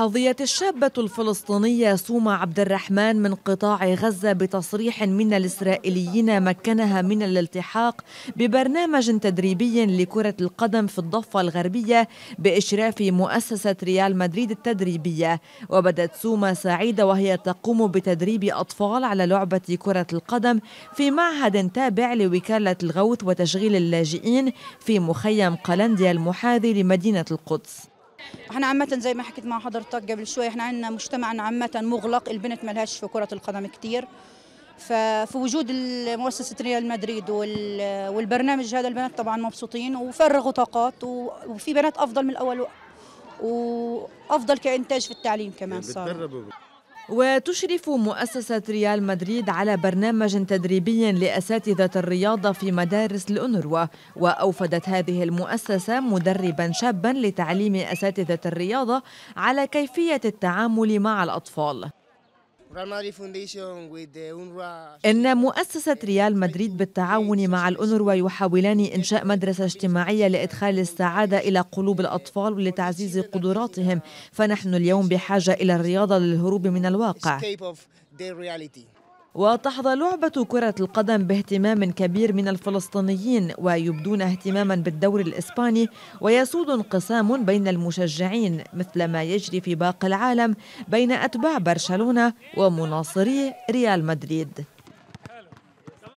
حظيت الشابة الفلسطينية سوما عبد الرحمن من قطاع غزة بتصريح من الإسرائيليين مكنها من الالتحاق ببرنامج تدريبي لكرة القدم في الضفة الغربية بإشراف مؤسسة ريال مدريد التدريبية وبدت سوما سعيدة وهي تقوم بتدريب أطفال على لعبة كرة القدم في معهد تابع لوكالة الغوث وتشغيل اللاجئين في مخيم قلنديا المحاذي لمدينة القدس احنا عامة زي ما حكيت مع حضرتك قبل شوي احنا عندنا مجتمعنا عامة مغلق البنت مالهاش في كرة القدم كتير ففي وجود مؤسسة ريال مدريد والبرنامج هذا البنات طبعا مبسوطين وفرغوا طاقات وفي بنات أفضل من الأول وأفضل كإنتاج في التعليم كمان صار وتشرف مؤسسة ريال مدريد على برنامج تدريبي لأساتذة الرياضة في مدارس الأونروا وأوفدت هذه المؤسسة مدربا شابا لتعليم أساتذة الرياضة على كيفية التعامل مع الأطفال إن مؤسسة ريال مدريد بالتعاون مع الأونروا يحاولان إنشاء مدرسة اجتماعية لإدخال السعادة إلى قلوب الأطفال ولتعزيز قدراتهم فنحن اليوم بحاجة إلى الرياضة للهروب من الواقع وتحظى لعبة كرة القدم باهتمام كبير من الفلسطينيين ويبدون اهتماما بالدوري الإسباني ويسود انقسام بين المشجعين مثل ما يجري في باقي العالم بين أتباع برشلونة ومناصري ريال مدريد